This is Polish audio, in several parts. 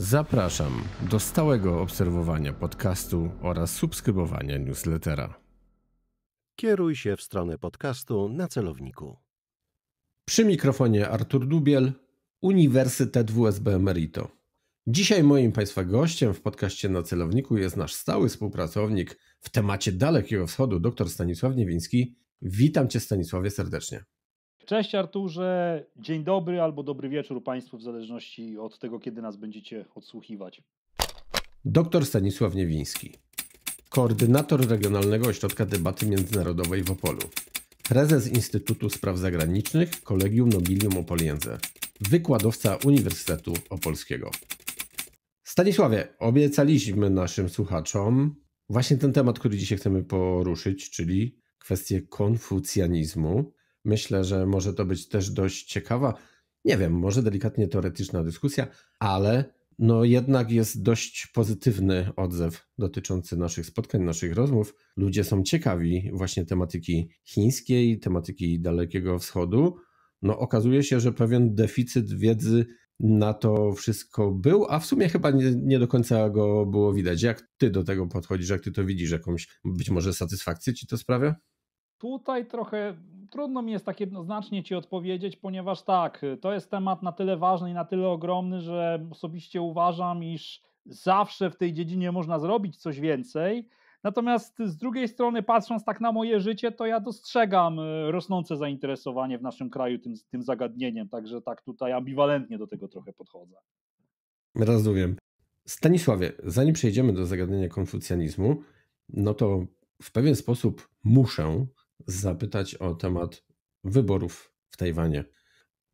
Zapraszam do stałego obserwowania podcastu oraz subskrybowania newslettera. Kieruj się w stronę podcastu na celowniku. Przy mikrofonie Artur Dubiel, Uniwersytet WSB Emerito. Dzisiaj moim Państwa gościem w podcaście na celowniku jest nasz stały współpracownik w temacie Dalekiego Wschodu, dr Stanisław Niewiński. Witam Cię Stanisławie serdecznie. Cześć Arturze, dzień dobry albo dobry wieczór Państwu, w zależności od tego, kiedy nas będziecie odsłuchiwać. Doktor Stanisław Niewiński, koordynator Regionalnego Ośrodka Debaty Międzynarodowej w Opolu, prezes Instytutu Spraw Zagranicznych Kolegium Nobilium Opoliense, wykładowca Uniwersytetu Opolskiego. Stanisławie, obiecaliśmy naszym słuchaczom właśnie ten temat, który dzisiaj chcemy poruszyć, czyli kwestię konfucjanizmu. Myślę, że może to być też dość ciekawa, nie wiem, może delikatnie teoretyczna dyskusja, ale no jednak jest dość pozytywny odzew dotyczący naszych spotkań, naszych rozmów. Ludzie są ciekawi właśnie tematyki chińskiej, tematyki Dalekiego Wschodu. No okazuje się, że pewien deficyt wiedzy na to wszystko był, a w sumie chyba nie, nie, do końca go było widać. Jak ty do tego podchodzisz, jak ty to widzisz, jakąś być może satysfakcję ci to sprawia? Tutaj trochę trudno mi jest tak jednoznacznie Ci odpowiedzieć, ponieważ tak, to jest temat na tyle ważny i na tyle ogromny, że osobiście uważam, iż zawsze w tej dziedzinie można zrobić coś więcej. Natomiast z drugiej strony, patrząc tak na moje życie, to ja dostrzegam e, rosnące zainteresowanie w naszym kraju tym, tym zagadnieniem, także tak tutaj ambiwalentnie do tego trochę podchodzę. Rozumiem. Stanisławie, zanim przejdziemy do zagadnienia konfucjanizmu, no to w pewien sposób muszę zapytać o temat wyborów w Tajwanie,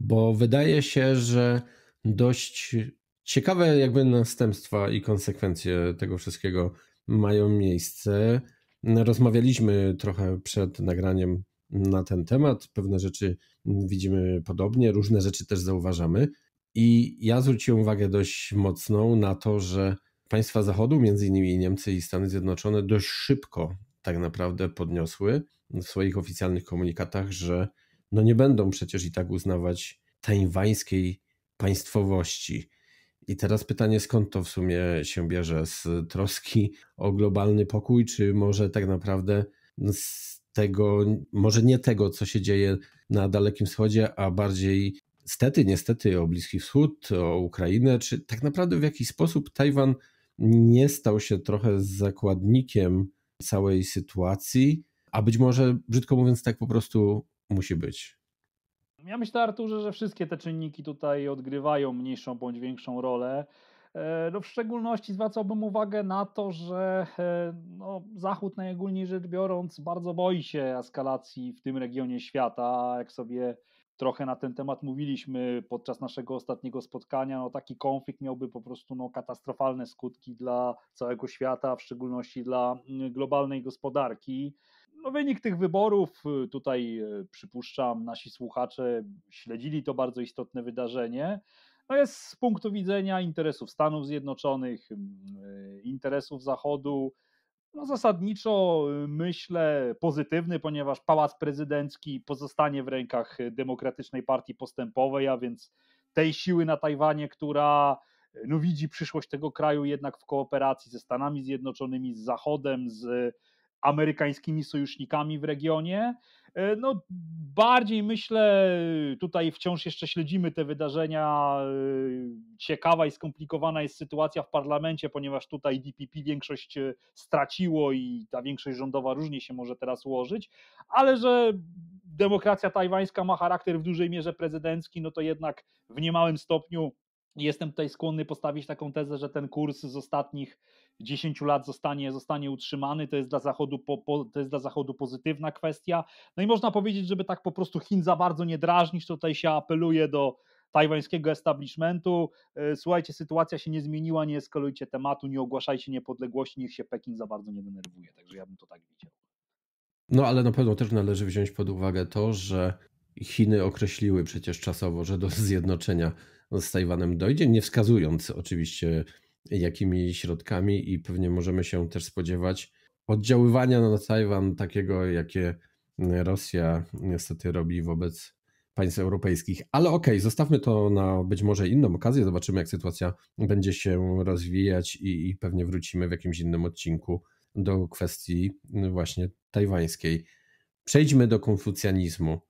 bo wydaje się, że dość ciekawe jakby następstwa i konsekwencje tego wszystkiego mają miejsce. Rozmawialiśmy trochę przed nagraniem na ten temat. Pewne rzeczy widzimy podobnie, różne rzeczy też zauważamy. I ja zwróciłem uwagę dość mocną na to, że państwa Zachodu, między innymi Niemcy i Stany Zjednoczone, dość szybko tak naprawdę podniosły w swoich oficjalnych komunikatach, że no nie będą przecież i tak uznawać tajwańskiej państwowości. I teraz pytanie, skąd to w sumie się bierze? Z troski o globalny pokój, czy może tak naprawdę z tego, może nie tego, co się dzieje na Dalekim Wschodzie, a bardziej stety, niestety o Bliski Wschód, o Ukrainę, czy tak naprawdę w jakiś sposób Tajwan nie stał się trochę zakładnikiem całej sytuacji, a być może, brzydko mówiąc, tak po prostu musi być. Ja myślę, Arturze, że wszystkie te czynniki tutaj odgrywają mniejszą bądź większą rolę. E, no w szczególności zwracałbym uwagę na to, że e, no, Zachód najogólniej rzecz biorąc bardzo boi się eskalacji w tym regionie świata. Jak sobie trochę na ten temat mówiliśmy podczas naszego ostatniego spotkania, no, taki konflikt miałby po prostu no, katastrofalne skutki dla całego świata, w szczególności dla mm, globalnej gospodarki no wynik tych wyborów, y, tutaj y, przypuszczam, nasi słuchacze śledzili to bardzo istotne wydarzenie. No jest z punktu widzenia interesów Stanów Zjednoczonych, y, interesów Zachodu, no zasadniczo myślę pozytywny, ponieważ pałac prezydencki pozostanie w rękach Demokratycznej Partii Postępowej, a więc tej siły na Tajwanie, która no widzi przyszłość tego kraju jednak w kooperacji ze Stanami Zjednoczonymi, z Zachodem, z amerykańskimi sojusznikami w regionie. E, no, bardziej myślę, tutaj wciąż jeszcze śledzimy te wydarzenia. E, ciekawa i skomplikowana jest sytuacja w parlamencie, ponieważ tutaj DPP większość e, straciło i ta większość rządowa różnie się może teraz ułożyć, ale że demokracja tajwańska ma charakter w dużej mierze prezydencki, no to jednak w niemałym stopniu Jestem tutaj skłonny postawić taką tezę, że ten kurs z ostatnich 10 lat zostanie, zostanie utrzymany. To jest, dla Zachodu po, po, to jest dla Zachodu pozytywna kwestia. No i można powiedzieć, żeby tak po prostu Chin za bardzo nie drażnić. Tutaj się apeluje do tajwańskiego establishmentu. E, słuchajcie, sytuacja się nie zmieniła, nie eskalujcie tematu, nie ogłaszajcie niepodległości, niech się Pekin za bardzo nie denerwuje. Także ja bym to tak widział. No ale na pewno też należy wziąć pod uwagę to, że Chiny określiły przecież czasowo, że do zjednoczenia z Tajwanem dojdzie, nie wskazując oczywiście jakimi środkami i pewnie możemy się też spodziewać oddziaływania na Tajwan takiego, jakie mm, Rosja mm, niestety robi wobec państw europejskich. Ale okej, okay, zostawmy to na być może inną okazję, zobaczymy jak sytuacja będzie się rozwijać i, i pewnie wrócimy w jakimś innym odcinku do kwestii mm, właśnie tajwańskiej. Przejdźmy do konfucjanizmu.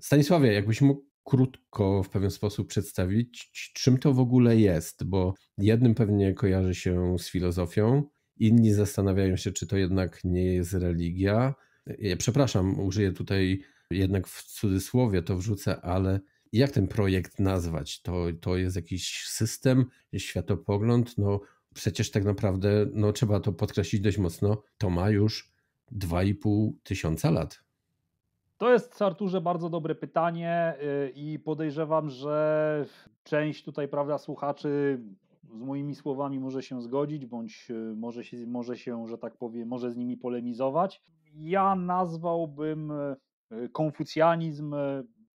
Stanisławie, jakbyś mógł krótko w pewien sposób przedstawić, czym to w ogóle jest, bo jednym pewnie kojarzy się z filozofią, inni zastanawiają się, czy to jednak nie jest religia. Ja przepraszam, użyję tutaj jednak w cudzysłowie to wrzucę, ale jak ten projekt nazwać? To, to jest jakiś system, światopogląd? No przecież tak naprawdę, no trzeba to podkreślić dość mocno, to ma już 2,5 tysiąca lat. To jest, Arturze, bardzo dobre pytanie y, i podejrzewam, że część tutaj, prawda, słuchaczy z moimi słowami może się zgodzić, bądź y, może się, może się, że tak powiem, może z nimi polemizować. Ja nazwałbym y, konfucjanizm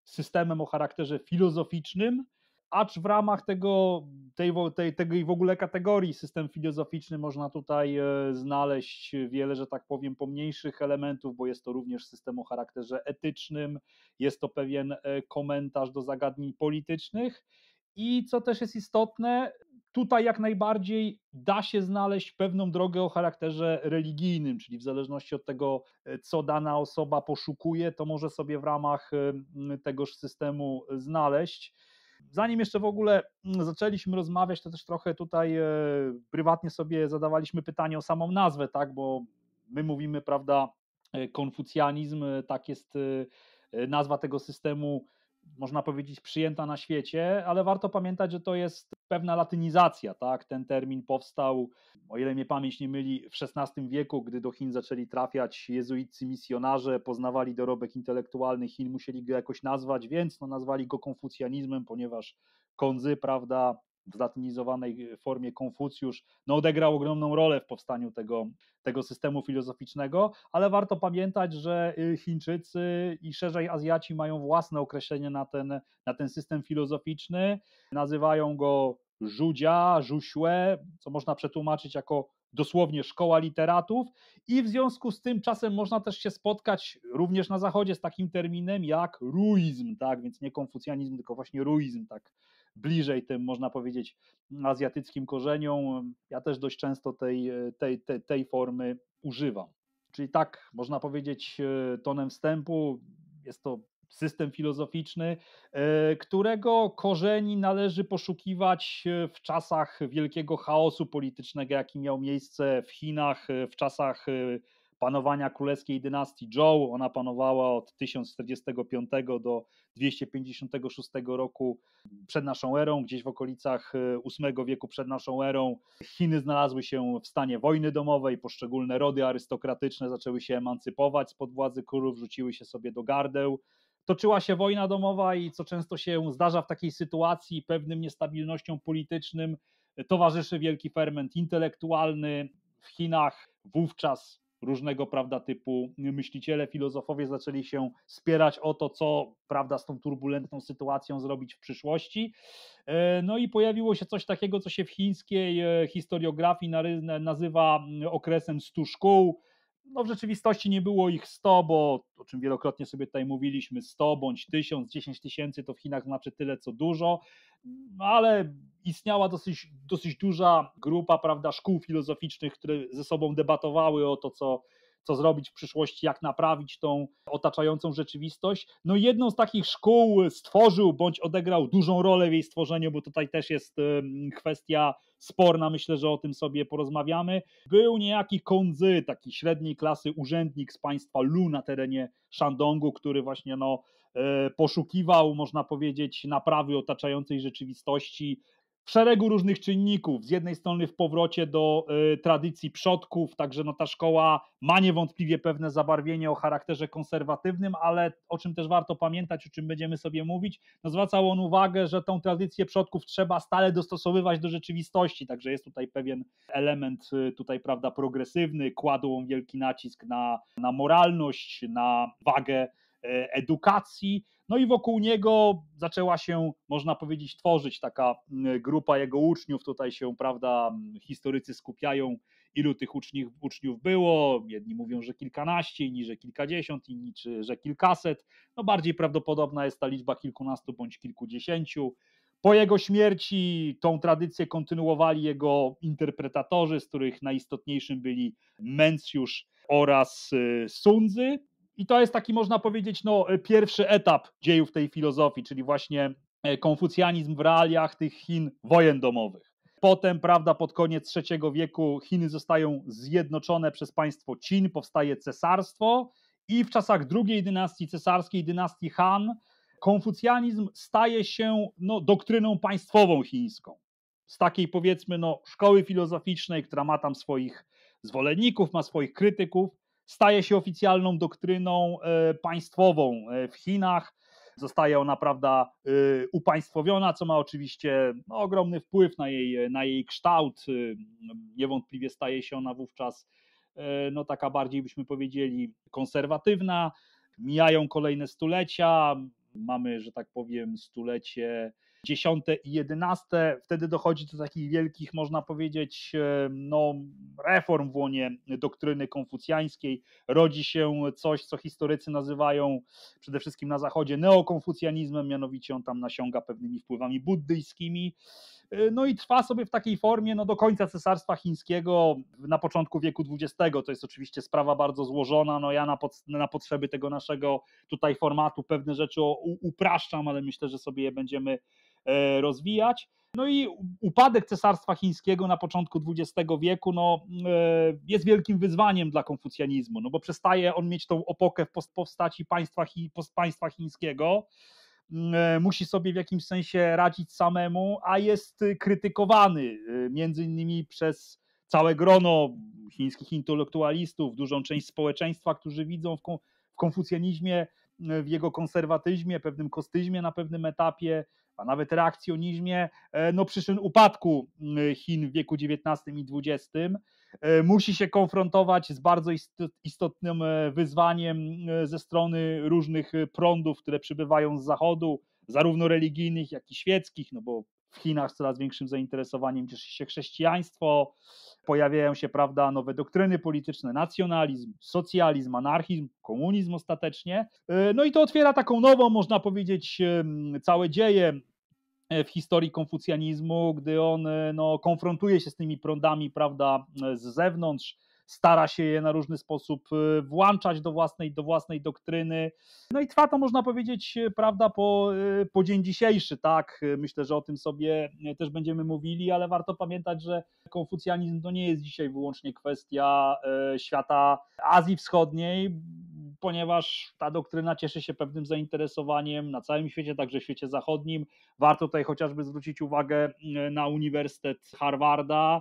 systemem o charakterze filozoficznym, acz w ramach tego, tej, tej, tej w ogóle kategorii system filozoficzny można tutaj e, znaleźć wiele, że tak powiem, pomniejszych elementów, bo jest to również system o charakterze etycznym, jest to pewien e, komentarz do zagadnień politycznych. I co też jest istotne, tutaj jak najbardziej da się znaleźć pewną drogę o charakterze religijnym, czyli w zależności od tego, e, co dana osoba poszukuje, to może sobie w ramach tegoż systemu znaleźć. Zanim jeszcze w ogóle mm, zaczęliśmy rozmawiać, to też trochę tutaj e, prywatnie sobie zadawaliśmy pytanie o samą nazwę, tak, bo my mówimy, prawda, e, konfucjanizm, e, tak jest nazwa tego systemu, można powiedzieć, przyjęta na świecie, ale warto pamiętać, że to jest pewna latynizacja, tak? Ten termin powstał, o ile mnie pamięć nie myli, w XVI wieku, gdy do Chin zaczęli trafiać jezuicy misjonarze, poznawali dorobek intelektualny Chin, musieli go jakoś nazwać, więc no, nazwali go konfucjanizmem, ponieważ kondzy, prawda, w zlatynizowanej e, formie Konfucjusz no, odegrał ogromną rolę w powstaniu tego, tego systemu filozoficznego, ale warto pamiętać, że y, Chińczycy i szerzej Azjaci mają własne określenie na ten, na ten system filozoficzny, nazywają go żudzia, żuśłe, co można przetłumaczyć jako dosłownie szkoła literatów i w związku z tym czasem można też się spotkać również na zachodzie z takim terminem jak ruizm, tak, więc nie konfucjanizm, tylko właśnie ruizm, tak bliżej tym, można powiedzieć, azjatyckim korzeniom. Ja też dość często tej, e, tej, tej, tej formy używam. Czyli tak, można powiedzieć, e, tonem wstępu jest to system filozoficzny, e, którego korzeni należy poszukiwać w czasach wielkiego chaosu politycznego, jaki miał miejsce w Chinach, w czasach panowania królewskiej dynastii Zhou. Ona panowała od 1045 do 256 roku przed naszą erą, gdzieś w okolicach VIII e, wieku przed naszą erą. Chiny znalazły się w stanie wojny domowej, poszczególne rody arystokratyczne zaczęły się emancypować spod władzy królów, rzuciły się sobie do gardeł toczyła się wojna domowa i co często się zdarza w takiej sytuacji, pewnym niestabilnością politycznym towarzyszy wielki ferment intelektualny. W Chinach wówczas różnego prawda typu myśliciele, filozofowie zaczęli się spierać o to, co prawda z tą turbulentną sytuacją zrobić w przyszłości. E, no i pojawiło się coś takiego, co się w chińskiej e, historiografii nazywa mm, okresem stu szkół, no w rzeczywistości nie było ich 100, bo o czym wielokrotnie sobie tutaj mówiliśmy, 100 bądź 1000, 10 tysięcy to w Chinach znaczy tyle co dużo, no, ale istniała dosyć, dosyć duża grupa prawda, szkół filozoficznych, które ze sobą debatowały o to, co co zrobić w przyszłości, jak naprawić tą otaczającą rzeczywistość. No jedną z takich szkół stworzył bądź odegrał dużą rolę w jej stworzeniu, bo tutaj też jest kwestia sporna, myślę, że o tym sobie porozmawiamy. Był niejaki Kondzy, taki średniej klasy urzędnik z państwa Lu na terenie Shandongu, który właśnie no, e, poszukiwał, można powiedzieć, naprawy otaczającej rzeczywistości, szeregu różnych czynników. Z jednej strony w powrocie do y, tradycji przodków, także no, ta szkoła ma niewątpliwie pewne zabarwienie o charakterze konserwatywnym, ale o czym też warto pamiętać, o czym będziemy sobie mówić, no, zwracał on uwagę, że tą tradycję przodków trzeba stale dostosowywać do rzeczywistości, także jest tutaj pewien element y, tutaj prawda progresywny, kładł on wielki nacisk na, na moralność, na wagę y, edukacji, no i wokół niego zaczęła się, można powiedzieć, tworzyć taka mm, grupa jego uczniów. Tutaj się, prawda, mm, historycy skupiają, ilu tych uczniów, uczniów było. Jedni mówią, że kilkanaście, inni, że kilkadziesiąt, inni, że kilkaset. No bardziej prawdopodobna jest ta liczba kilkunastu bądź kilkudziesięciu. Po jego śmierci tą tradycję kontynuowali jego interpretatorzy, z których najistotniejszym byli Mencjusz oraz y, Sundzy. I to jest taki, można powiedzieć, no, e, pierwszy etap dziejów tej filozofii, czyli właśnie e, konfucjanizm w realiach tych Chin wojen domowych. Potem, prawda, pod koniec III wieku Chiny zostają zjednoczone przez państwo Qin, powstaje cesarstwo i w czasach drugiej dynastii cesarskiej, dynastii Han, konfucjanizm staje się no, doktryną państwową chińską. Z takiej powiedzmy no, szkoły filozoficznej, która ma tam swoich zwolenników, ma swoich krytyków, staje się oficjalną doktryną e, państwową e, w Chinach. Zostaje ona, prawda, e, upaństwowiona, co ma oczywiście no, ogromny wpływ na jej, na jej kształt. Niewątpliwie staje się ona wówczas, no taka bardziej byśmy powiedzieli, konserwatywna. Mijają kolejne stulecia. Mamy, że tak powiem, stulecie dziesiąte i jedenaste. Wtedy dochodzi do takich wielkich, można powiedzieć, e, no, reform w łonie doktryny konfucjańskiej. Rodzi się coś, co historycy nazywają przede wszystkim na zachodzie neokonfucjanizmem, mianowicie on tam nasiąga pewnymi wpływami buddyjskimi. E, no i trwa sobie w takiej formie no, do końca Cesarstwa Chińskiego na początku wieku XX. To jest oczywiście sprawa bardzo złożona. No, ja na, pod, na potrzeby tego naszego tutaj formatu pewne rzeczy upraszczam, ale myślę, że sobie je będziemy E, rozwijać. No i upadek Cesarstwa Chińskiego na początku XX wieku no, e, jest wielkim wyzwaniem dla konfucjanizmu, no bo przestaje on mieć tą opokę w postaci państwa, państwa chińskiego, mm, e, musi sobie w jakimś sensie radzić samemu, a jest krytykowany między innymi przez całe grono chińskich intelektualistów, dużą część społeczeństwa, którzy widzą w konfucjanizmie w jego konserwatyzmie, pewnym kostyzmie na pewnym etapie, a nawet reakcjonizmie, e, no przyczyn upadku e, Chin w wieku XIX i XX. E, musi się konfrontować z bardzo istotnym wyzwaniem ze strony różnych prądów, które przybywają z zachodu, zarówno religijnych, jak i świeckich, no bo w Chinach coraz większym zainteresowaniem cieszy się chrześcijaństwo, pojawiają się prawda, nowe doktryny polityczne, nacjonalizm, socjalizm, anarchizm, komunizm ostatecznie. Y, no i to otwiera taką nową, można powiedzieć, całe dzieje e, w historii konfucjanizmu, gdy on e, no, konfrontuje się z tymi prądami prawda, z zewnątrz, stara się je na różny sposób y, włączać do własnej, do własnej doktryny. No i trwa to, można powiedzieć, y, prawda, po, y, po dzień dzisiejszy, tak? Myślę, że o tym sobie też będziemy mówili, ale warto pamiętać, że konfucjanizm to nie jest dzisiaj wyłącznie kwestia świata Azji Wschodniej, ponieważ ta doktryna cieszy się pewnym zainteresowaniem na całym świecie, także w świecie zachodnim. Warto tutaj chociażby zwrócić uwagę mm, na Uniwersytet Harvarda.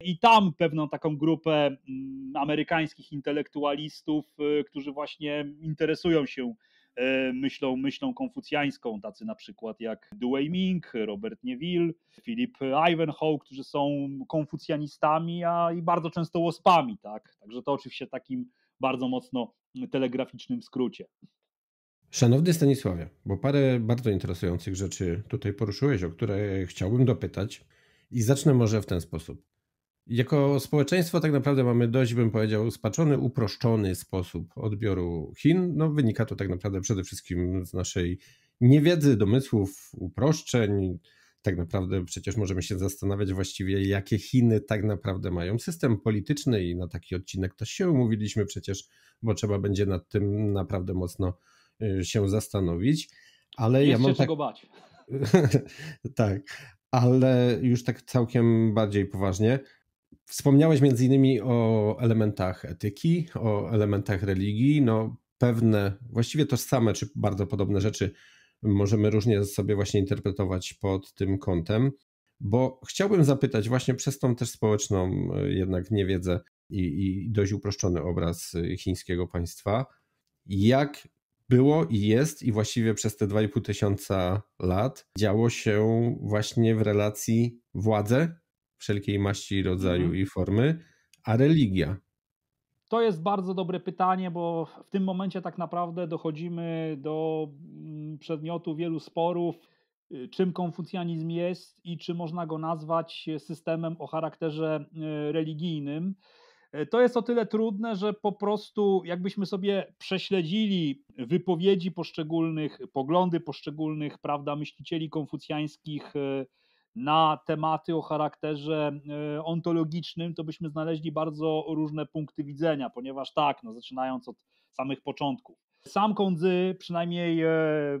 I tam pewną taką grupę mm, amerykańskich intelektualistów, y, którzy właśnie interesują się y, myślą, myślą konfucjańską, tacy na przykład jak Duwei Ming, Robert Neville, Philip Ivanhoe, którzy są konfucjanistami a i bardzo często łospami. Tak? Także to oczywiście takim bardzo mocno telegraficznym skrócie. Szanowny Stanisławie, bo parę bardzo interesujących rzeczy tutaj poruszyłeś, o które chciałbym dopytać i zacznę może w ten sposób. Jako społeczeństwo tak naprawdę mamy dość, bym powiedział, spaczony, uproszczony sposób odbioru Chin. No, wynika to tak naprawdę przede wszystkim z naszej niewiedzy, domysłów, uproszczeń, tak naprawdę przecież możemy się zastanawiać właściwie, jakie Chiny tak naprawdę mają system polityczny i na taki odcinek to się umówiliśmy przecież, bo trzeba będzie nad tym naprawdę mocno y, się zastanowić. Ale Jest ja mam się tak... czego bać. tak, ale już tak całkiem bardziej poważnie. Wspomniałeś między innymi o elementach etyki, o elementach religii. No, pewne, właściwie tożsame czy bardzo podobne rzeczy możemy różnie sobie właśnie interpretować pod tym kątem, bo chciałbym zapytać właśnie przez tą też społeczną e, jednak niewiedzę i, i dość uproszczony obraz e, chińskiego państwa, jak było i jest i właściwie przez te 2,5 tysiąca lat działo się właśnie w relacji władze wszelkiej maści, rodzaju mhm. i formy, a religia. To jest bardzo dobre pytanie, bo w tym momencie tak naprawdę dochodzimy do mm, przedmiotu wielu sporów, y, czym konfucjanizm jest i czy można go nazwać systemem o charakterze y, religijnym. E, to jest o tyle trudne, że po prostu jakbyśmy sobie prześledzili wypowiedzi poszczególnych, poglądy poszczególnych, prawda, myślicieli konfucjańskich y, na tematy o charakterze e, ontologicznym, to byśmy znaleźli bardzo różne punkty widzenia, ponieważ tak, no, zaczynając od samych początków. Sam Kondzy, przynajmniej e,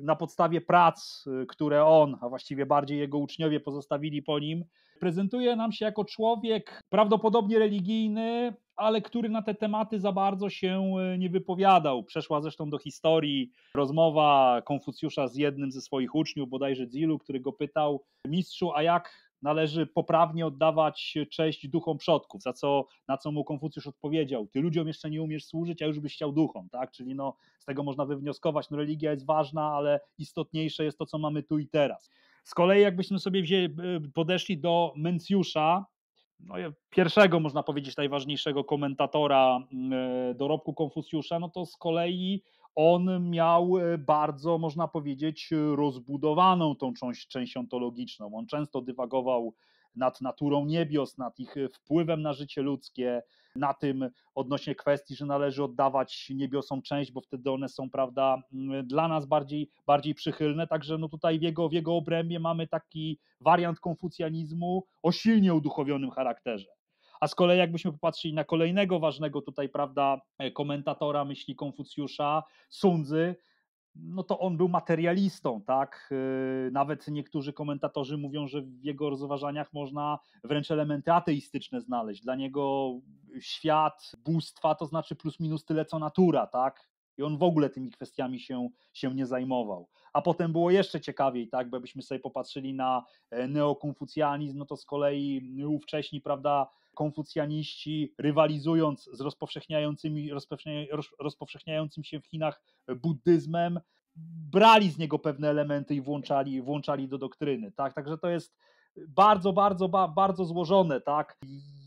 na podstawie prac, e, które on, a właściwie bardziej jego uczniowie pozostawili po nim, prezentuje nam się jako człowiek prawdopodobnie religijny, ale który na te tematy za bardzo się e, nie wypowiadał. Przeszła zresztą do historii rozmowa Konfucjusza z jednym ze swoich uczniów, bodajże Zilu, który go pytał: Mistrzu, a jak należy poprawnie oddawać cześć duchom przodków, za co, na co mu Konfucjusz odpowiedział, ty ludziom jeszcze nie umiesz służyć, a już byś chciał duchom, tak? Czyli no, z tego można wywnioskować, no religia jest ważna, ale istotniejsze jest to, co mamy tu i teraz. Z kolei jakbyśmy sobie wzięli, e, podeszli do Mencjusza, no, pierwszego, można powiedzieć, najważniejszego komentatora mm, e, dorobku Konfucjusza, no to z kolei on miał e, bardzo, można powiedzieć, rozbudowaną tą część, część ontologiczną. On często dywagował nad naturą niebios, nad ich wpływem na życie ludzkie, na tym odnośnie kwestii, że należy oddawać niebiosom część, bo wtedy one są, prawda, mm, dla nas bardziej, bardziej przychylne. Także no tutaj w jego, w jego obrębie mamy taki wariant konfucjanizmu o silnie uduchowionym charakterze. A z kolei jakbyśmy popatrzyli na kolejnego ważnego tutaj, prawda, e, komentatora myśli Konfucjusza, Sundzy, no to on był materialistą, tak? E, nawet niektórzy komentatorzy mówią, że w jego rozważaniach można wręcz elementy ateistyczne znaleźć. Dla niego świat bóstwa to znaczy plus minus tyle co natura, tak? i on w ogóle tymi kwestiami się, się nie zajmował. A potem było jeszcze ciekawiej, tak, bo jakbyśmy sobie popatrzyli na e, neokonfucjanizm, no to z kolei ówcześni, prawda, konfucjaniści rywalizując z rozpowszechniającymi, rozpowszechniającym się w Chinach buddyzmem, brali z niego pewne elementy i włączali, włączali do doktryny, tak, także to jest bardzo, bardzo, bardzo złożone, tak,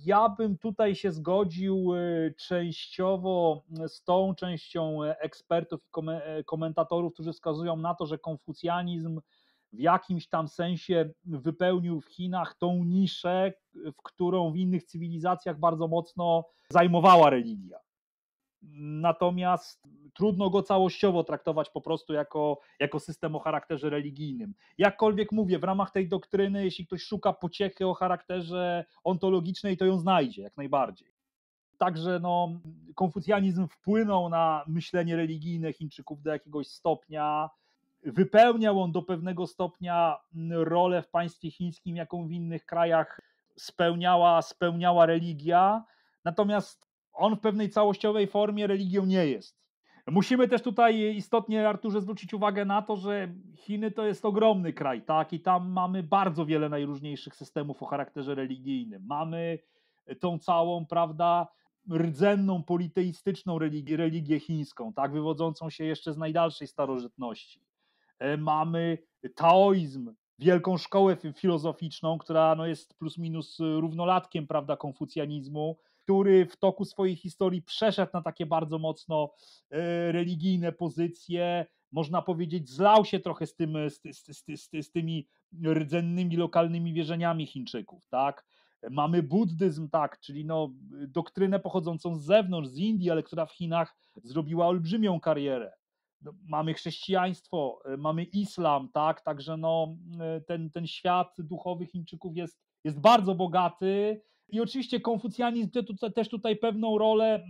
ja bym tutaj się zgodził y, częściowo y, z tą częścią y, ekspertów i komentatorów, którzy wskazują na to, że konfucjanizm w jakimś tam sensie wypełnił w Chinach tą niszę, w którą w innych cywilizacjach bardzo mocno zajmowała religia natomiast trudno go całościowo traktować po prostu jako, jako system o charakterze religijnym. Jakkolwiek mówię, w ramach tej doktryny, jeśli ktoś szuka pociechy o charakterze ontologicznej, to ją znajdzie jak najbardziej. Także no, konfucjanizm wpłynął na myślenie religijne Chińczyków do jakiegoś stopnia. Wypełniał on do pewnego stopnia rolę w państwie chińskim, jaką w innych krajach spełniała, spełniała religia. Natomiast on w pewnej całościowej formie religią nie jest. Musimy też tutaj istotnie, Arturze, zwrócić uwagę na to, że Chiny to jest ogromny kraj, tak? I tam mamy bardzo wiele najróżniejszych systemów o charakterze religijnym. Mamy tą całą, prawda, rdzenną, politeistyczną religię, religię chińską, tak? Wywodzącą się jeszcze z najdalszej starożytności. E, mamy taoizm, wielką szkołę filozoficzną, która no, jest plus minus równolatkiem, prawda, konfucjanizmu który w toku swojej historii przeszedł na takie bardzo mocno e, religijne pozycje, można powiedzieć, zlał się trochę z, tym, e, z, z, z, z tymi rdzennymi, lokalnymi wierzeniami Chińczyków, tak? Mamy buddyzm, tak, czyli no, doktrynę pochodzącą z zewnątrz, z Indii, ale która w Chinach zrobiła olbrzymią karierę. No, mamy chrześcijaństwo, e, mamy islam, tak, także no, ten, ten świat duchowy Chińczyków jest, jest bardzo bogaty, i oczywiście konfucjanizm też tutaj pewną rolę,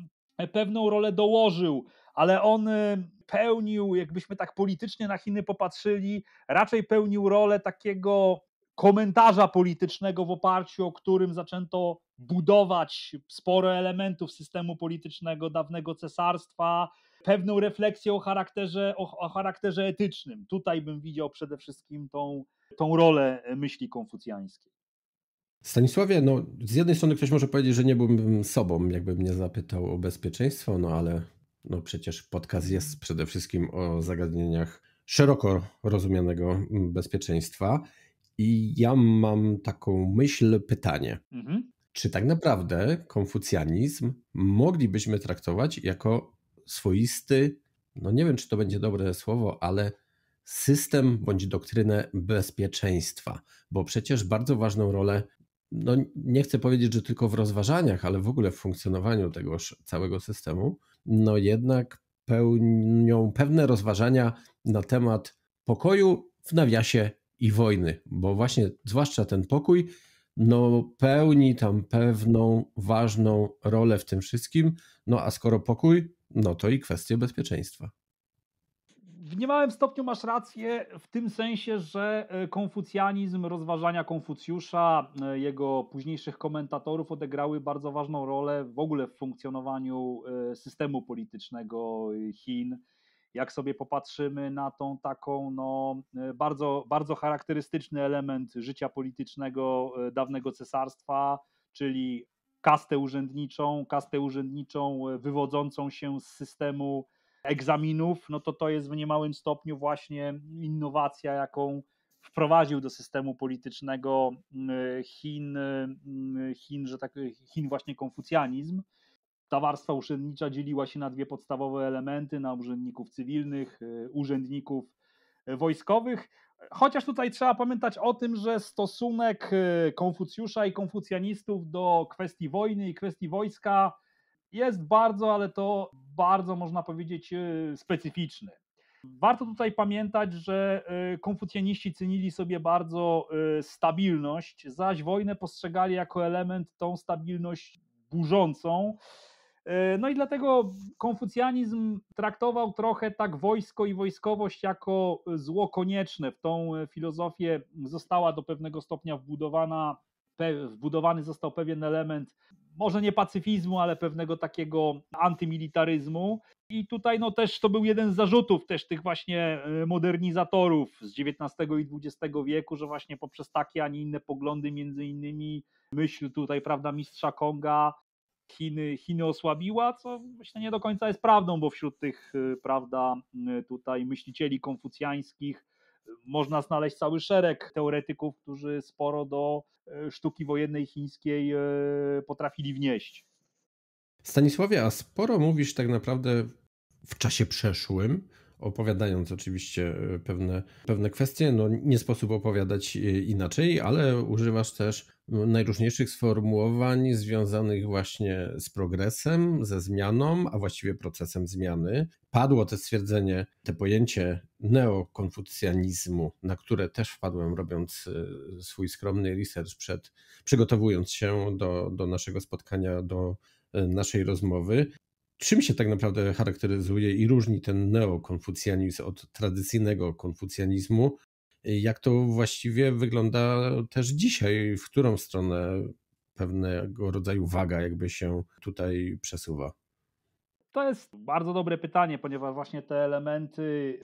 pewną rolę dołożył, ale on y, pełnił, jakbyśmy tak politycznie na Chiny popatrzyli, raczej pełnił rolę takiego komentarza politycznego, w oparciu o którym zaczęto budować sporo elementów systemu politycznego dawnego cesarstwa, pewną refleksję o charakterze, o, o charakterze etycznym. Tutaj bym widział przede wszystkim tą, tą rolę myśli konfucjańskiej. Stanisławie, no z jednej strony ktoś może powiedzieć, że nie byłbym sobą, jakby mnie zapytał o bezpieczeństwo, no ale no przecież podcast jest przede wszystkim o zagadnieniach szeroko rozumianego mm, bezpieczeństwa i ja mam taką myśl, pytanie. Mhm. Czy tak naprawdę konfucjanizm moglibyśmy traktować jako swoisty, no nie wiem czy to będzie dobre słowo, ale system bądź doktrynę bezpieczeństwa, bo przecież bardzo ważną rolę no nie chcę powiedzieć, że tylko w rozważaniach, ale w ogóle w funkcjonowaniu tego całego systemu, no jednak pełnią pewne rozważania na temat pokoju w nawiasie i wojny, bo właśnie zwłaszcza ten pokój no pełni tam pewną ważną rolę w tym wszystkim, no a skoro pokój, no to i kwestie bezpieczeństwa w niemałym stopniu masz rację w tym sensie, że e, konfucjanizm, rozważania Konfucjusza, e, jego późniejszych komentatorów odegrały bardzo ważną rolę w ogóle w funkcjonowaniu e, systemu politycznego Chin. Jak sobie popatrzymy na tą taką, no, bardzo, bardzo charakterystyczny element życia politycznego dawnego cesarstwa, czyli kastę urzędniczą, kastę urzędniczą wywodzącą się z systemu egzaminów, no to to jest w niemałym stopniu właśnie innowacja, jaką wprowadził do systemu politycznego mm, Chin, mm, Chin, że tak, Chin właśnie konfucjanizm. Ta warstwa urzędnicza dzieliła się na dwie podstawowe elementy, na urzędników cywilnych, y, urzędników y, wojskowych. Chociaż tutaj trzeba pamiętać o tym, że stosunek y, Konfucjusza i konfucjanistów do kwestii wojny i kwestii wojska jest bardzo, ale to bardzo można powiedzieć e, specyficzny. Warto tutaj pamiętać, że e, konfucjaniści cenili sobie bardzo e, stabilność, zaś wojnę postrzegali jako element tą stabilność burzącą. No i dlatego konfucjanizm traktował trochę tak wojsko i wojskowość jako zło konieczne. W tą filozofię została do pewnego stopnia wbudowana wbudowany został pewien element, może nie pacyfizmu, ale pewnego takiego antymilitaryzmu. I tutaj no też to był jeden z zarzutów też tych właśnie e, modernizatorów z XIX i XX wieku, że właśnie poprzez takie, a nie inne poglądy, między innymi myśl tutaj, prawda, mistrza Konga, Chiny, Chiny osłabiła, co myślę nie do końca jest prawdą, bo wśród tych, e, prawda, tutaj myślicieli konfucjańskich można znaleźć cały szereg teoretyków, którzy sporo do e, sztuki wojennej chińskiej e, potrafili wnieść. Stanisławie, a sporo mówisz tak naprawdę w czasie przeszłym opowiadając oczywiście e, pewne, pewne kwestie. No, nie sposób opowiadać e, inaczej, ale używasz też najróżniejszych sformułowań związanych właśnie z progresem, ze zmianą, a właściwie procesem zmiany. Padło to stwierdzenie, te pojęcie neokonfucjanizmu, na które też wpadłem robiąc e, swój skromny research przed przygotowując się do, do naszego spotkania, do naszej rozmowy. Czym się tak naprawdę charakteryzuje i różni ten neokonfucjanizm od tradycyjnego konfucjanizmu? Jak to właściwie wygląda też dzisiaj? W którą stronę pewnego rodzaju waga jakby się tutaj przesuwa? To jest bardzo dobre pytanie, ponieważ właśnie te elementy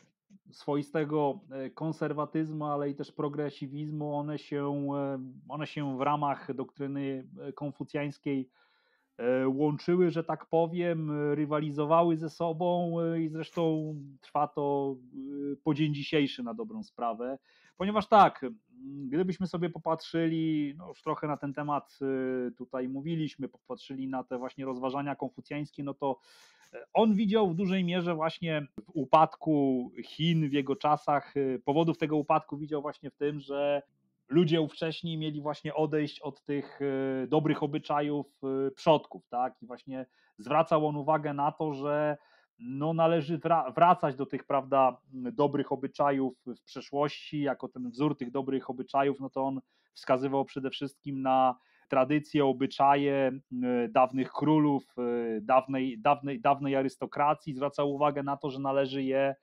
swoistego e, konserwatyzmu, ale i też progresywizmu, one się, e, one się w ramach doktryny e, konfucjańskiej E, łączyły, że tak powiem, e, rywalizowały ze sobą e, i zresztą trwa to po dzień dzisiejszy na dobrą sprawę. Ponieważ tak, gdybyśmy sobie popatrzyli, no już trochę na ten temat tutaj mówiliśmy, popatrzyli na te właśnie rozważania konfucjańskie, no to on widział w dużej mierze właśnie w upadku Chin w jego czasach, powodów tego upadku widział właśnie w tym, że ludzie ówcześni mieli właśnie odejść od tych y, dobrych obyczajów y, przodków, tak? I właśnie zwracał on uwagę na to, że no należy wracać do tych, prawda, dobrych obyczajów w przeszłości, jako ten wzór tych dobrych obyczajów, no to on wskazywał przede wszystkim na tradycje, obyczaje y, dawnych królów, dawnej, dawnej, dawnej arystokracji, zwracał uwagę na to, że należy je,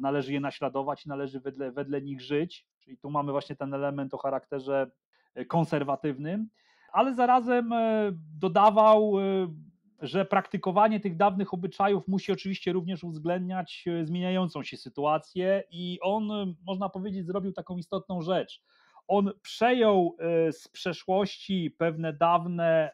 należy je naśladować i należy wedle, wedle nich żyć. Czyli tu mamy właśnie ten element o charakterze e, konserwatywnym, ale zarazem e, dodawał, e, że praktykowanie tych dawnych obyczajów musi oczywiście również uwzględniać zmieniającą się sytuację i on, można powiedzieć, zrobił taką istotną rzecz. On przejął z przeszłości pewne dawne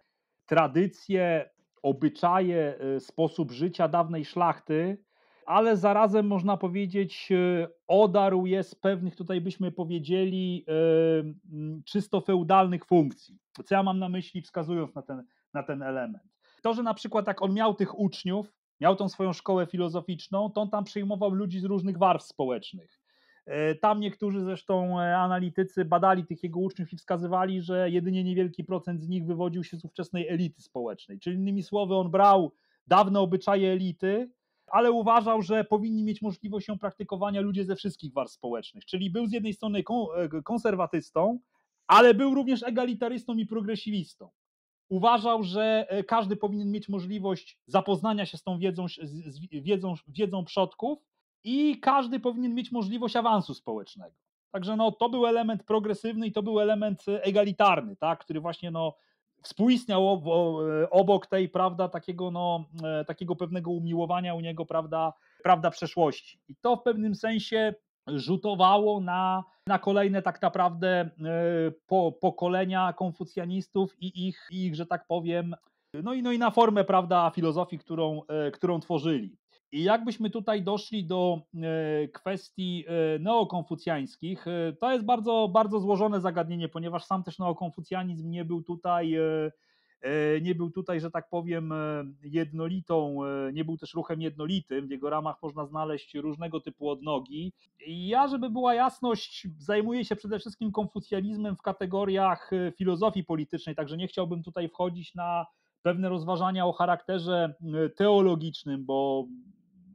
tradycje, obyczaje, sposób życia dawnej szlachty, ale zarazem można powiedzieć, e, odarł je z pewnych, tutaj byśmy powiedzieli, e, czysto feudalnych funkcji. Co ja mam na myśli, wskazując na ten, na ten element? To, że na przykład jak on miał tych uczniów, miał tą swoją szkołę filozoficzną, to on tam przyjmował ludzi z różnych warstw społecznych. E, tam niektórzy zresztą analitycy badali tych jego uczniów i wskazywali, że jedynie niewielki procent z nich wywodził się z ówczesnej elity społecznej. Czyli innymi słowy, on brał dawne obyczaje elity, ale uważał, że powinni mieć możliwość się praktykowania ludzie ze wszystkich warstw społecznych. Czyli był z jednej strony e, konserwatystą, ale był również egalitarystą i progresywistą. Uważał, że e, każdy powinien mieć możliwość zapoznania się z tą wiedzą, z wiedzą, wiedzą przodków i każdy powinien mieć możliwość awansu społecznego. Także no, to był element progresywny i to był element e, egalitarny, tak, który właśnie no, współistniał e, obok tej, prawda, takiego, no, e, takiego pewnego umiłowania u niego, prawda, prawda przeszłości. I to w pewnym sensie rzutowało na, na kolejne tak naprawdę e, po, pokolenia konfucjanistów i ich, ich, że tak powiem, no i, no i na formę, prawda, filozofii, którą, którą tworzyli. I jakbyśmy tutaj doszli do e, kwestii e, neokonfucjańskich, e, to jest bardzo, bardzo złożone zagadnienie, ponieważ sam też neokonfucjanizm nie był tutaj, nie był tutaj, że tak powiem, jednolitą, nie był też ruchem jednolitym. W jego ramach można znaleźć różnego typu odnogi. I ja, żeby była jasność, zajmuję się przede wszystkim konfucjanizmem w kategoriach filozofii politycznej, także nie chciałbym tutaj wchodzić na pewne rozważania o charakterze teologicznym, bo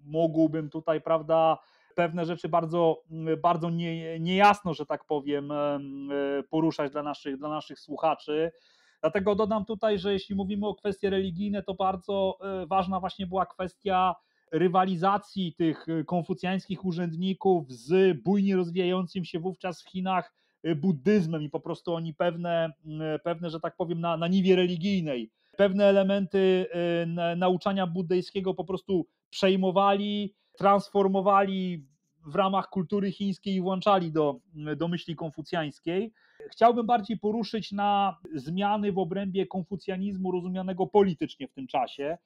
mógłbym tutaj, prawda, pewne rzeczy bardzo, bardzo nie, niejasno, że tak powiem, poruszać dla naszych, dla naszych słuchaczy. Dlatego dodam tutaj, że jeśli mówimy o kwestie religijne, to bardzo e, ważna właśnie była kwestia rywalizacji tych e, konfucjańskich urzędników z bujnie rozwijającym się wówczas w Chinach e, buddyzmem i po prostu oni pewne, pewne że tak powiem, na, na niwie religijnej, pewne elementy nauczania buddyjskiego po prostu przejmowali, transformowali w ramach kultury chińskiej i włączali do, do myśli konfucjańskiej. Chciałbym bardziej poruszyć na zmiany w obrębie konfucjanizmu rozumianego politycznie w tym czasie.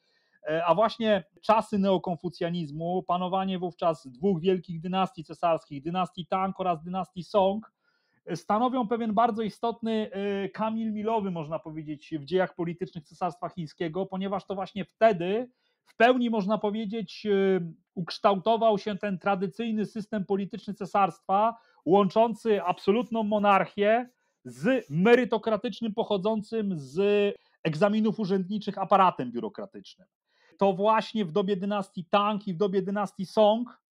E, a właśnie czasy neokonfucjanizmu, panowanie wówczas dwóch wielkich dynastii cesarskich, dynastii Tang oraz dynastii Song, e, stanowią pewien bardzo istotny e, kamil milowy, można powiedzieć, w dziejach politycznych Cesarstwa Chińskiego, ponieważ to właśnie wtedy w pełni można powiedzieć, y, ukształtował się ten tradycyjny system polityczny cesarstwa, łączący absolutną monarchię z merytokratycznym, pochodzącym z egzaminów urzędniczych aparatem biurokratycznym. To właśnie w dobie dynastii Tang i w dobie dynastii Song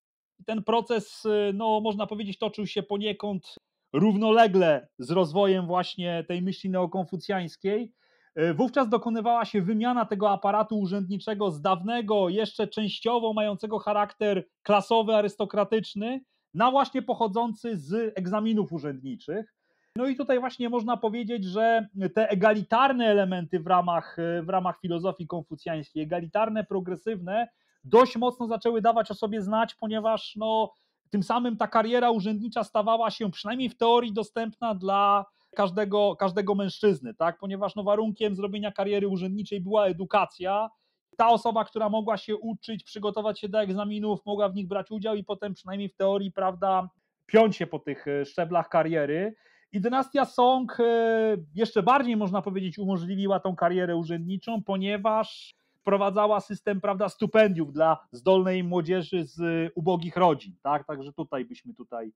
ten proces, y, no, można powiedzieć, toczył się poniekąd równolegle z rozwojem właśnie tej myśli neokonfucjańskiej, E, wówczas dokonywała się wymiana tego aparatu urzędniczego z dawnego, jeszcze częściowo mającego charakter klasowy, arystokratyczny, na właśnie pochodzący z egzaminów urzędniczych. No i tutaj właśnie można powiedzieć, że te egalitarne elementy w ramach, e, w ramach filozofii konfucjańskiej, egalitarne, progresywne, dość mocno zaczęły dawać o sobie znać, ponieważ no, tym samym ta kariera urzędnicza stawała się przynajmniej w teorii dostępna dla każdego, każdego mężczyzny, tak? ponieważ no, warunkiem zrobienia kariery urzędniczej była edukacja. Ta osoba, która mogła się uczyć, przygotować się do egzaminów, mogła w nich brać udział i potem przynajmniej w teorii, prawda, piąć się po tych e, szczeblach kariery. I dynastia Song e, jeszcze bardziej, można powiedzieć, umożliwiła tą karierę urzędniczą, ponieważ wprowadzała system prawda, stypendiów dla zdolnej młodzieży z ubogich rodzin. Tak? Także tutaj byśmy tutaj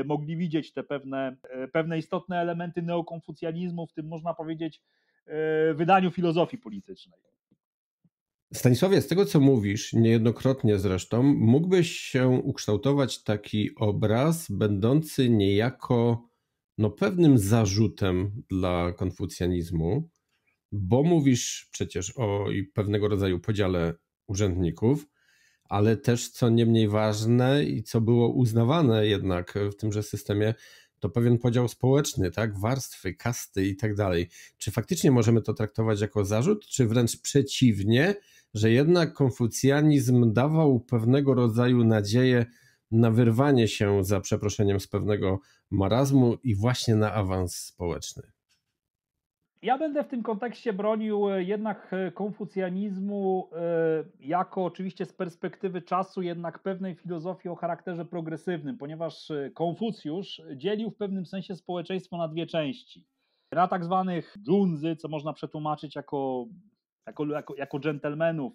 Y, mogli widzieć te pewne, y, pewne istotne elementy neokonfucjanizmu, w tym można powiedzieć y, wydaniu filozofii politycznej. Stanisławie, z tego co mówisz, niejednokrotnie zresztą, mógłbyś się ukształtować taki obraz, będący niejako no, pewnym zarzutem dla konfucjanizmu, bo mówisz przecież o pewnego rodzaju podziale urzędników, ale też co nie mniej ważne i co było uznawane jednak w tymże systemie, to pewien podział społeczny, tak? Warstwy, kasty i tak dalej. Czy faktycznie możemy to traktować jako zarzut, czy wręcz przeciwnie, że jednak konfucjanizm dawał pewnego rodzaju nadzieję na wyrwanie się, za przeproszeniem, z pewnego marazmu i właśnie na awans społeczny? Ja będę w tym kontekście bronił e, jednak e, konfucjanizmu e, jako oczywiście z perspektywy czasu jednak pewnej filozofii o charakterze progresywnym, ponieważ Konfucjusz dzielił w pewnym sensie społeczeństwo na dwie części. Na tak zwanych dżunzy, co można przetłumaczyć jako, jako, jako, jako dżentelmenów,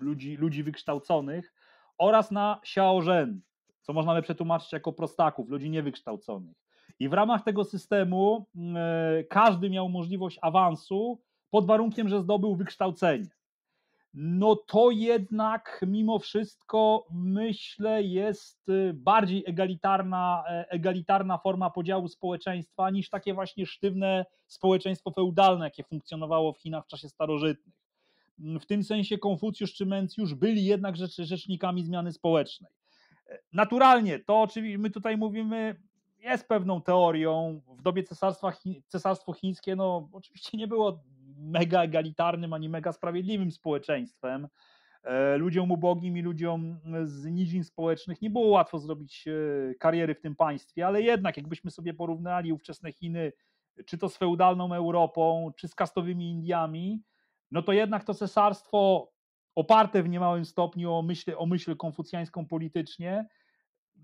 ludzi, ludzi wykształconych, oraz na siaożen, co można by przetłumaczyć jako prostaków, ludzi niewykształconych. I w ramach tego systemu mm, e, każdy miał możliwość awansu pod warunkiem, że zdobył wykształcenie. No to jednak mimo wszystko myślę jest y, bardziej egalitarna, e, egalitarna forma podziału społeczeństwa niż takie właśnie sztywne społeczeństwo feudalne, jakie funkcjonowało w Chinach w czasie starożytnych. Mm, w tym sensie Konfucjusz czy Mencjusz byli jednak rzecz, rzecznikami zmiany społecznej. E, naturalnie, to oczywiście my tutaj mówimy jest pewną teorią. W dobie cesarstwa, cesarstwo chińskie, no oczywiście nie było mega egalitarnym ani mega sprawiedliwym społeczeństwem. E, ludziom ubogim i ludziom z nizin społecznych nie było łatwo zrobić e, kariery w tym państwie, ale jednak, jakbyśmy sobie porównali ówczesne Chiny, czy to z feudalną Europą, czy z kastowymi Indiami, no to jednak to cesarstwo oparte w niemałym stopniu o myśl, o myśl konfucjańską politycznie,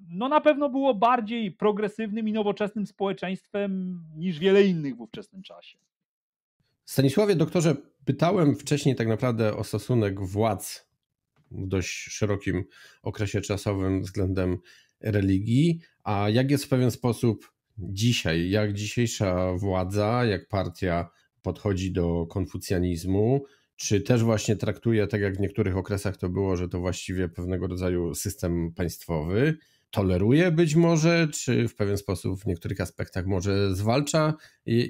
no na pewno było bardziej progresywnym i nowoczesnym społeczeństwem niż wiele innych w ówczesnym czasie. Stanisławie, doktorze, pytałem wcześniej tak naprawdę o stosunek władz w dość szerokim okresie czasowym względem religii, a jak jest w pewien sposób dzisiaj, jak dzisiejsza władza, jak partia podchodzi do konfucjanizmu, czy też właśnie traktuje, tak jak w niektórych okresach to było, że to właściwie pewnego rodzaju system państwowy, toleruje być może, czy w pewien sposób w niektórych aspektach może zwalcza?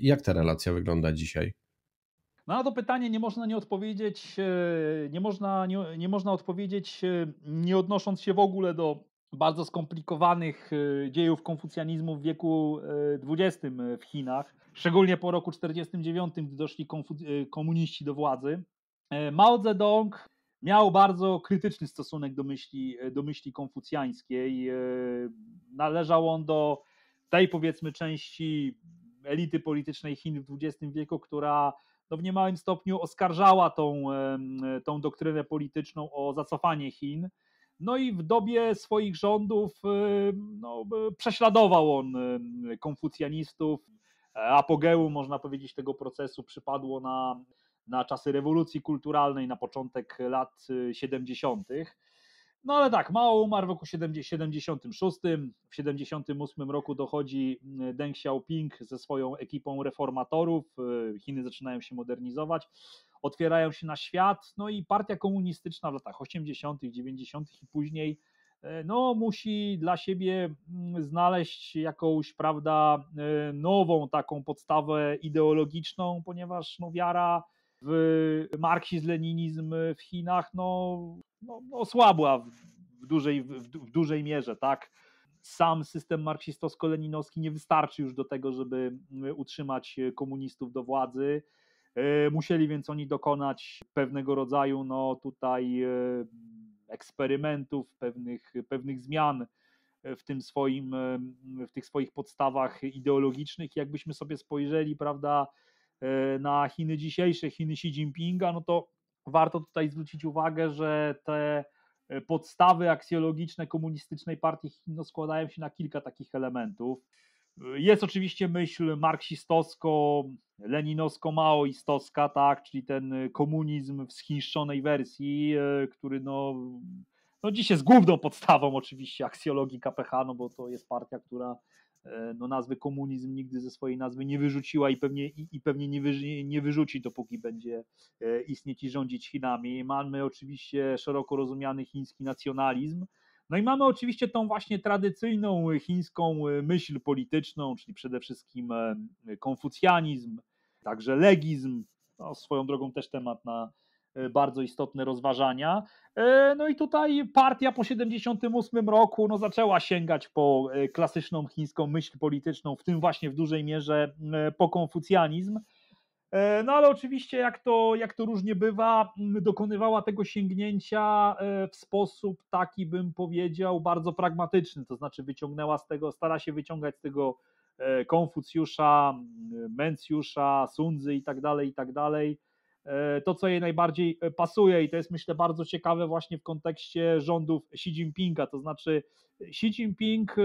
Jak ta relacja wygląda dzisiaj? No na to pytanie nie można nie odpowiedzieć, e, nie można, nie, nie można odpowiedzieć e, nie odnosząc się w ogóle do bardzo skomplikowanych e, dziejów konfucjanizmu w wieku XX w Chinach, szczególnie po roku 1949, gdy doszli komuniści do władzy. Mao Zedong miał bardzo krytyczny stosunek do myśli, do myśli konfucjańskiej. E, należał on do tej powiedzmy części elity politycznej Chin w XX wieku, która no w niemałym stopniu oskarżała tą, tą doktrynę polityczną o zacofanie Chin. No i w dobie swoich rządów e, no, prześladował on konfucjanistów. Apogeum, można powiedzieć, tego procesu przypadło na na czasy rewolucji kulturalnej, na początek lat 70. Y, no ale tak, Mao umarł w roku 76. W 78 roku dochodzi y, Deng Xiaoping ze swoją ekipą reformatorów. Y, Chiny zaczynają się modernizować, otwierają się na świat. No i partia komunistyczna w latach 80., 90. i później no, musi dla siebie mm, znaleźć jakąś, prawda, nową taką podstawę ideologiczną, ponieważ no, wiara w marksizm-leninizm w Chinach no, no, no w, w dużej, w, w, dużej mierze, tak? Sam system marksistowsko-leninowski nie wystarczy już do tego, żeby mm, utrzymać komunistów do władzy. E, musieli więc oni dokonać pewnego rodzaju, no tutaj e, eksperymentów, pewnych, pewnych zmian w tym swoim, e, w tych swoich podstawach ideologicznych. Jakbyśmy sobie spojrzeli, prawda, Y, na Chiny dzisiejsze, Chiny Xi Jinpinga, no to warto tutaj zwrócić uwagę, że te y, podstawy aksjologiczne komunistycznej partii Chin no, składają się na kilka takich elementów. Y, jest oczywiście myśl marksistowsko, leninowsko, maoistowska, tak, czyli ten komunizm w schińszczonej wersji, który no, no dziś jest główną podstawą oczywiście aksjologii KPH, no bo to jest partia, która E, no, nazwy komunizm nigdy ze swojej nazwy nie wyrzuciła i pewnie, i, i pewnie nie, wyrzy, nie wyrzuci, dopóki będzie e, istnieć i rządzić Chinami. Mamy oczywiście szeroko rozumiany chiński nacjonalizm, no i mamy oczywiście tą właśnie tradycyjną chińską e, myśl polityczną, czyli przede wszystkim konfucjanizm, także legizm, no swoją drogą też temat na E, bardzo istotne rozważania. E, no i tutaj partia po 78 roku no, zaczęła sięgać po e, klasyczną chińską myśl polityczną, w tym właśnie w dużej mierze po konfucjanizm. No ale oczywiście, jak to, jak to różnie bywa, dokonywała tego sięgnięcia w sposób taki, bym powiedział, bardzo pragmatyczny, to znaczy wyciągnęła z tego, stara się wyciągać z tego Konfucjusza, Mencjusza, Sundzy i tak dalej, i tak dalej E, to, co jej najbardziej e, pasuje i to jest myślę bardzo ciekawe właśnie w kontekście rządów Xi Jinpinga, to znaczy Xi Jinping e,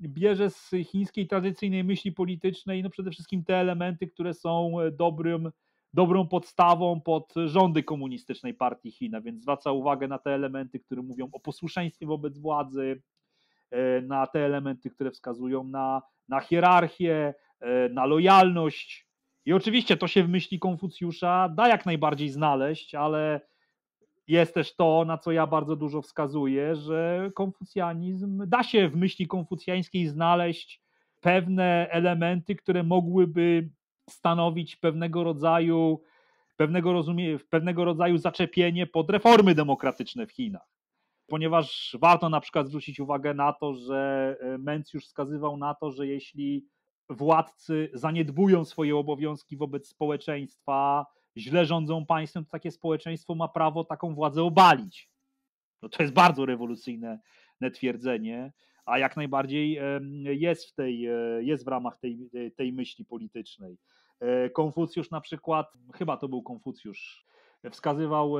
bierze z chińskiej tradycyjnej myśli politycznej no przede wszystkim te elementy, które są dobrym, dobrą podstawą pod rządy komunistycznej partii Chin, więc zwraca uwagę na te elementy, które mówią o posłuszeństwie wobec władzy, na te elementy, które wskazują na, na hierarchię, na lojalność, i oczywiście to się w myśli Konfucjusza da jak najbardziej znaleźć, ale jest też to, na co ja bardzo dużo wskazuję, że konfucjanizm da się w myśli konfucjańskiej znaleźć pewne elementy, które mogłyby stanowić pewnego rodzaju pewnego, rozumie, pewnego rodzaju zaczepienie pod reformy demokratyczne w Chinach. Ponieważ warto na przykład zwrócić uwagę na to, że e, Mencjusz wskazywał na to, że jeśli władcy zaniedbują swoje obowiązki wobec społeczeństwa, źle rządzą państwem, to takie społeczeństwo ma prawo taką władzę obalić. No to jest bardzo rewolucyjne twierdzenie, a jak najbardziej jest w, tej, e, jest w ramach tej, e, tej myśli politycznej. E, Konfucjusz na przykład, chyba to był Konfucjusz, wskazywał,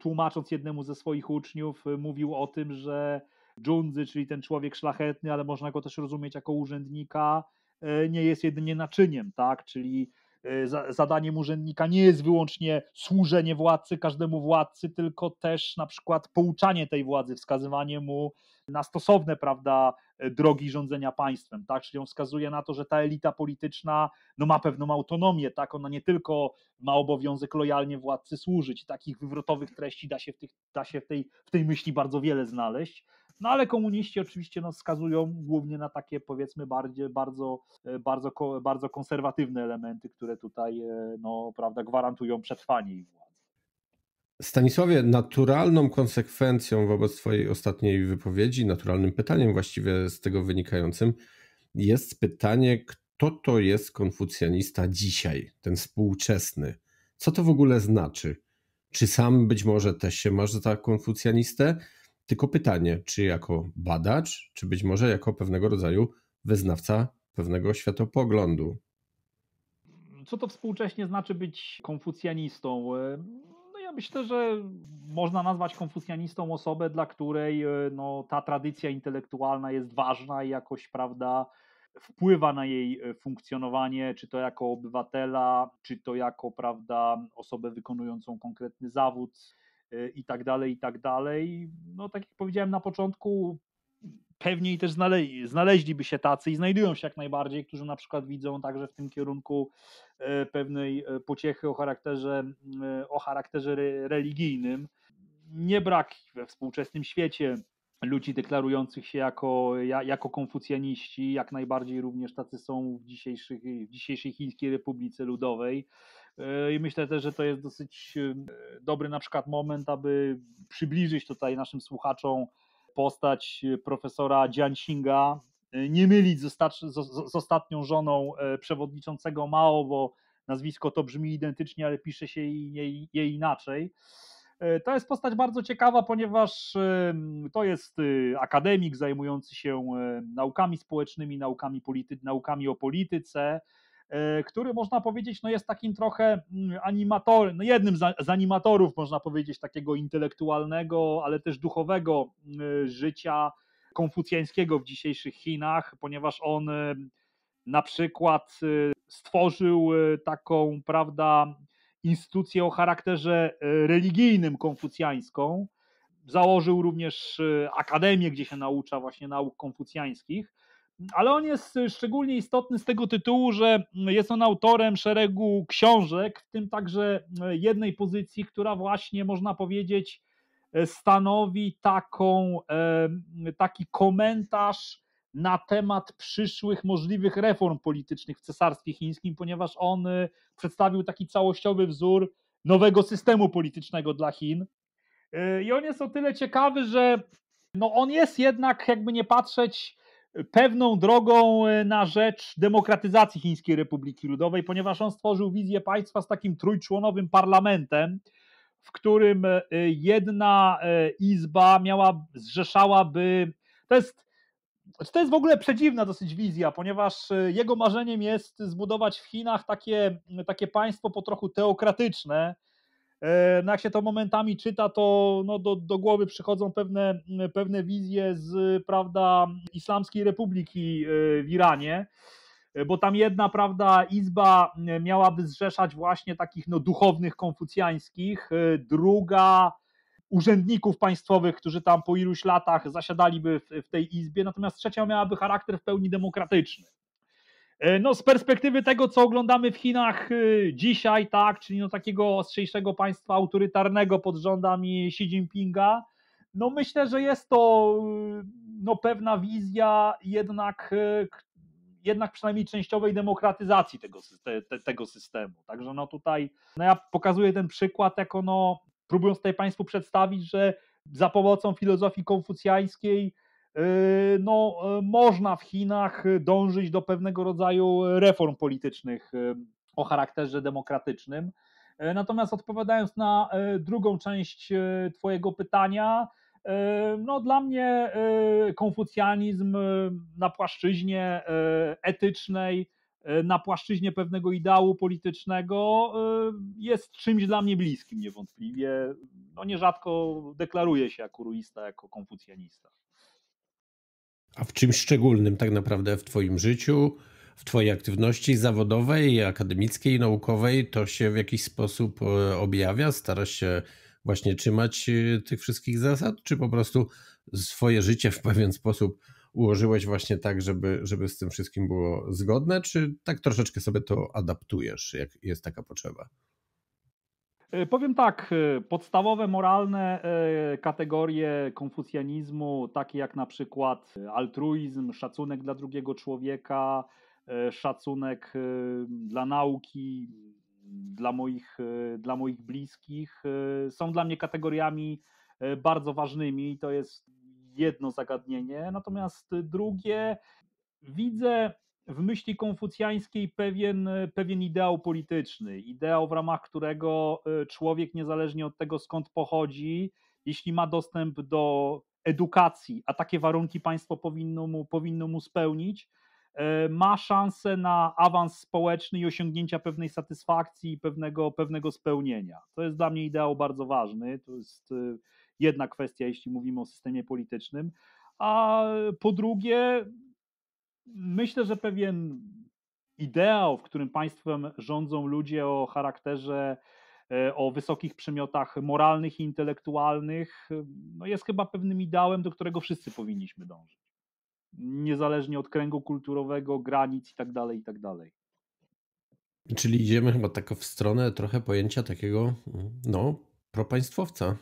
tłumacząc jednemu ze swoich uczniów, mówił o tym, że Dżundzy, czyli ten człowiek szlachetny, ale można go też rozumieć jako urzędnika, E, nie jest jedynie naczyniem, tak? Czyli e, zadaniem urzędnika nie jest wyłącznie służenie władcy każdemu władcy, tylko też na przykład pouczanie tej władzy, wskazywanie mu na stosowne prawda, e, drogi rządzenia państwem. Tak? Czyli on wskazuje na to, że ta elita polityczna no, ma pewną autonomię, tak? ona nie tylko ma obowiązek lojalnie władcy służyć. Takich wywrotowych treści da się w, tych, da się w, tej, w tej myśli bardzo wiele znaleźć. No ale komuniści oczywiście no, wskazują głównie na takie powiedzmy bardziej, bardzo, e, bardzo, bardzo konserwatywne elementy, które tutaj e, no, prawda, gwarantują przetrwanie ich władzy. Stanisławie, naturalną konsekwencją wobec Twojej ostatniej wypowiedzi, naturalnym pytaniem właściwie z tego wynikającym, jest pytanie, kto to jest konfucjanista dzisiaj, ten współczesny? Co to w ogóle znaczy? Czy sam być może też się masz za konfucjanistę? Tylko pytanie, czy jako badacz, czy być może jako pewnego rodzaju wyznawca pewnego światopoglądu. Co to współcześnie znaczy być konfucjanistą? E, no ja myślę, że można nazwać konfucjanistą osobę, dla której e, no, ta tradycja intelektualna jest ważna i jakoś, prawda, wpływa na jej e, funkcjonowanie, czy to jako obywatela, czy to jako, prawda, osobę wykonującą konkretny zawód Y, i tak dalej, i tak dalej. No tak jak powiedziałem na początku, pewnie też znaleźliby się tacy i znajdują się jak najbardziej, którzy na przykład widzą także w tym kierunku y, pewnej y, pociechy o charakterze, o charakterze religijnym. Nie brak we współczesnym świecie ludzi deklarujących się jako, jako konfucjaniści, jak najbardziej również tacy są w, w dzisiejszej Chińskiej Republice Ludowej. E, I myślę też, że to jest dosyć e, dobry na przykład moment, aby przybliżyć tutaj naszym słuchaczom postać e, profesora Jianxinga, nie mylić z, z ostatnią żoną przewodniczącego Mao, bo nazwisko to brzmi identycznie, ale pisze się jej, jej inaczej. To jest postać bardzo ciekawa, ponieważ to jest akademik zajmujący się naukami społecznymi, naukami, polity, naukami o polityce, E, który można powiedzieć, no jest takim trochę mm, animatorem, no jednym z animatorów, można powiedzieć, takiego intelektualnego, ale też duchowego mm, życia konfucjańskiego w dzisiejszych Chinach, ponieważ on e, na przykład e, stworzył taką, prawda, instytucję o charakterze religijnym konfucjańską. Założył również akademię, gdzie się naucza właśnie nauk konfucjańskich ale on jest szczególnie istotny z tego tytułu, że jest on autorem szeregu książek, w tym także jednej pozycji, która właśnie można powiedzieć stanowi taką, e, taki komentarz na temat przyszłych możliwych reform politycznych w Cesarstwie Chińskim, ponieważ on e, przedstawił taki całościowy wzór nowego systemu politycznego dla Chin. E, I on jest o tyle ciekawy, że no on jest jednak, jakby nie patrzeć, pewną drogą e, na rzecz demokratyzacji Chińskiej Republiki Ludowej, ponieważ on stworzył wizję państwa z takim trójczłonowym parlamentem, w którym e, jedna e, izba miała, zrzeszałaby. To jest, to jest w ogóle przedziwna dosyć wizja, ponieważ jego marzeniem jest zbudować w Chinach takie, takie państwo po trochu teokratyczne, E, no jak się to momentami czyta, to no do, do głowy przychodzą pewne, mm, pewne wizje z prawda, Islamskiej Republiki e, w Iranie, e, bo tam jedna prawda, izba miałaby zrzeszać właśnie takich no, duchownych konfucjańskich, druga urzędników państwowych, którzy tam po iluś latach zasiadaliby w, w tej izbie, natomiast trzecia miałaby charakter w pełni demokratyczny. E, no, z perspektywy tego, co oglądamy w Chinach e, dzisiaj, tak, czyli no takiego ostrzejszego państwa autorytarnego pod rządami Xi Jinpinga, no myślę, że jest to e, no, pewna wizja jednak, jednak przynajmniej częściowej demokratyzacji tego, te, tego systemu. Także no tutaj no ja pokazuję ten przykład, jako no, próbując tutaj Państwu przedstawić, że za pomocą filozofii konfucjańskiej E, no, e, można w Chinach dążyć do pewnego rodzaju reform politycznych e, o charakterze demokratycznym. Natomiast odpowiadając na drugą część Twojego pytania, no, dla mnie konfucjanizm na płaszczyźnie etycznej, na płaszczyźnie pewnego ideału politycznego jest czymś dla mnie bliskim niewątpliwie. No, nierzadko deklaruję się jako ruista, jako konfucjanista. A w czymś szczególnym tak naprawdę w Twoim życiu, w Twojej aktywności zawodowej, akademickiej, naukowej to się w jakiś sposób e, objawia? Starasz się właśnie trzymać e, tych wszystkich zasad, czy po prostu swoje życie w pewien sposób ułożyłeś właśnie tak, żeby, żeby z tym wszystkim było zgodne, czy tak troszeczkę sobie to adaptujesz, jak jest taka potrzeba? E, powiem tak, e, podstawowe moralne e, kategorie konfucjanizmu, takie jak na przykład altruizm, szacunek dla drugiego człowieka, szacunek dla nauki, dla moich, dla moich bliskich, są dla mnie kategoriami bardzo ważnymi. To jest jedno zagadnienie. Natomiast drugie, widzę w myśli konfucjańskiej pewien, pewien ideał polityczny, ideał w ramach którego e, człowiek, niezależnie od tego skąd pochodzi, jeśli ma dostęp do edukacji, a takie warunki państwo powinno mu, powinno mu spełnić, e, ma szansę na awans społeczny i osiągnięcia pewnej satysfakcji i pewnego, pewnego spełnienia. To jest dla mnie ideał bardzo ważny. To jest e, jedna kwestia, jeśli mówimy o systemie politycznym. A po drugie, myślę, że pewien ideał, w którym państwem rządzą ludzie o charakterze, e, o wysokich przymiotach moralnych i intelektualnych, no jest chyba pewnym ideałem, do którego wszyscy powinniśmy dążyć. Niezależnie od kręgu kulturowego, granic itd. Tak itd. Tak Czyli idziemy chyba tak w stronę trochę pojęcia takiego, no, propaństwowca.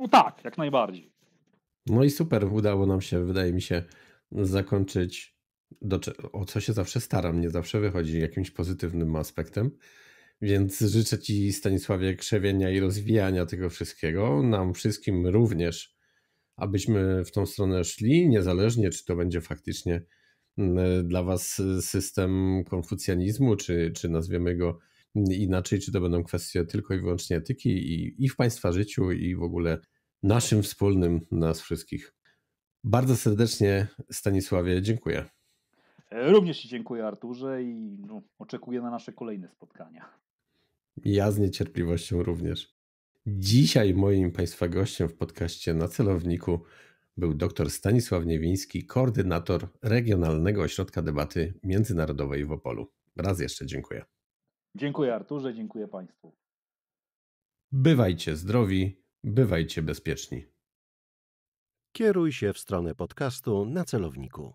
No tak, jak najbardziej. No i super, udało nam się, wydaje mi się, zakończyć do, o co się zawsze staram, nie zawsze wychodzi jakimś pozytywnym aspektem. Więc życzę Ci, Stanisławie, krzewienia i rozwijania tego wszystkiego, nam wszystkim również, abyśmy w tą stronę szli, niezależnie czy to będzie faktycznie mm, dla Was system konfucjanizmu, czy, czy nazwiemy go inaczej, czy to będą kwestie tylko i wyłącznie etyki i, i w Państwa życiu, i w ogóle naszym wspólnym, nas wszystkich. Bardzo serdecznie, Stanisławie, dziękuję. E, również Ci dziękuję, Arturze, i no, oczekuję na nasze kolejne spotkania. Ja z niecierpliwością również. Dzisiaj moim Państwa gościem w podcaście na celowniku był dr Stanisław Niewiński, koordynator Regionalnego Ośrodka Debaty Międzynarodowej w Opolu. Raz jeszcze dziękuję. Dziękuję Arturze, dziękuję Państwu. Bywajcie zdrowi, bywajcie bezpieczni. Kieruj się w stronę podcastu na celowniku.